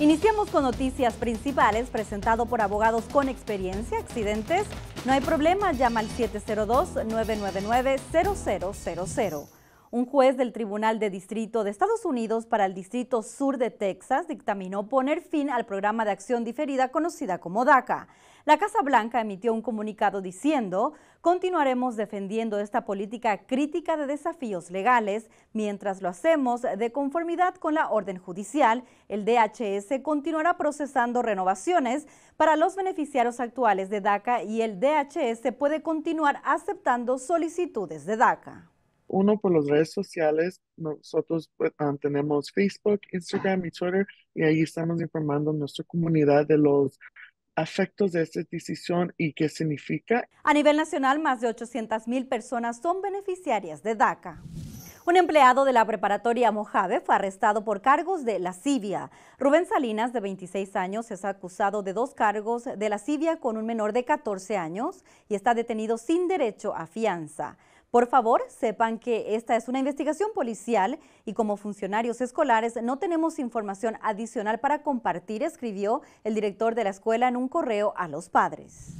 Iniciamos con noticias principales presentado por abogados con experiencia, accidentes. No hay problema, llama al 702-999-0000. Un juez del Tribunal de Distrito de Estados Unidos para el Distrito Sur de Texas dictaminó poner fin al programa de acción diferida conocida como DACA. La Casa Blanca emitió un comunicado diciendo, continuaremos defendiendo esta política crítica de desafíos legales. Mientras lo hacemos, de conformidad con la orden judicial, el DHS continuará procesando renovaciones para los beneficiarios actuales de DACA y el DHS puede continuar aceptando solicitudes de DACA. Uno, por las redes sociales, nosotros pues, tenemos Facebook, Instagram y Twitter, y ahí estamos informando a nuestra comunidad de los efectos de esta decisión y qué significa. A nivel nacional, más de 800 mil personas son beneficiarias de DACA. Un empleado de la preparatoria Mojave fue arrestado por cargos de lascivia. Rubén Salinas, de 26 años, es acusado de dos cargos de lascivia con un menor de 14 años y está detenido sin derecho a fianza. Por favor, sepan que esta es una investigación policial y como funcionarios escolares no tenemos información adicional para compartir, escribió el director de la escuela en un correo a los padres.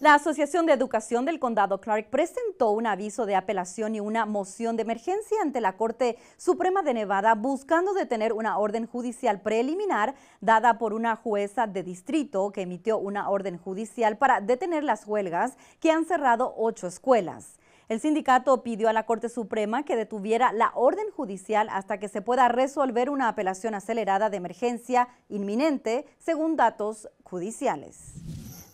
La Asociación de Educación del Condado Clark presentó un aviso de apelación y una moción de emergencia ante la Corte Suprema de Nevada buscando detener una orden judicial preliminar dada por una jueza de distrito que emitió una orden judicial para detener las huelgas que han cerrado ocho escuelas. El sindicato pidió a la Corte Suprema que detuviera la orden judicial hasta que se pueda resolver una apelación acelerada de emergencia inminente, según datos judiciales.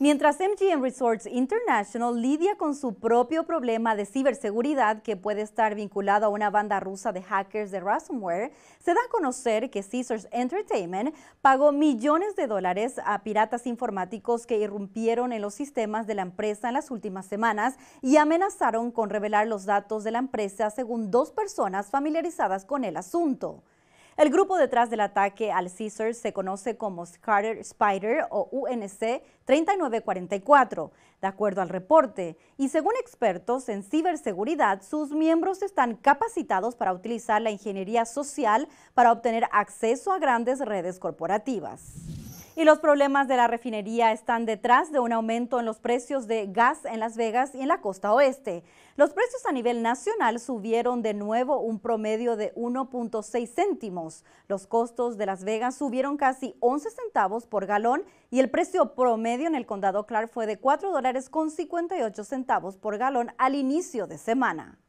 Mientras MGM Resorts International lidia con su propio problema de ciberseguridad que puede estar vinculado a una banda rusa de hackers de ransomware, se da a conocer que Caesars Entertainment pagó millones de dólares a piratas informáticos que irrumpieron en los sistemas de la empresa en las últimas semanas y amenazaron con revelar los datos de la empresa según dos personas familiarizadas con el asunto. El grupo detrás del ataque al Caesar se conoce como Carter Spider o UNC 3944, de acuerdo al reporte, y según expertos en ciberseguridad, sus miembros están capacitados para utilizar la ingeniería social para obtener acceso a grandes redes corporativas. Y los problemas de la refinería están detrás de un aumento en los precios de gas en Las Vegas y en la costa oeste. Los precios a nivel nacional subieron de nuevo un promedio de 1.6 céntimos. Los costos de Las Vegas subieron casi 11 centavos por galón y el precio promedio en el condado Clark fue de 4 dólares con 58 centavos por galón al inicio de semana.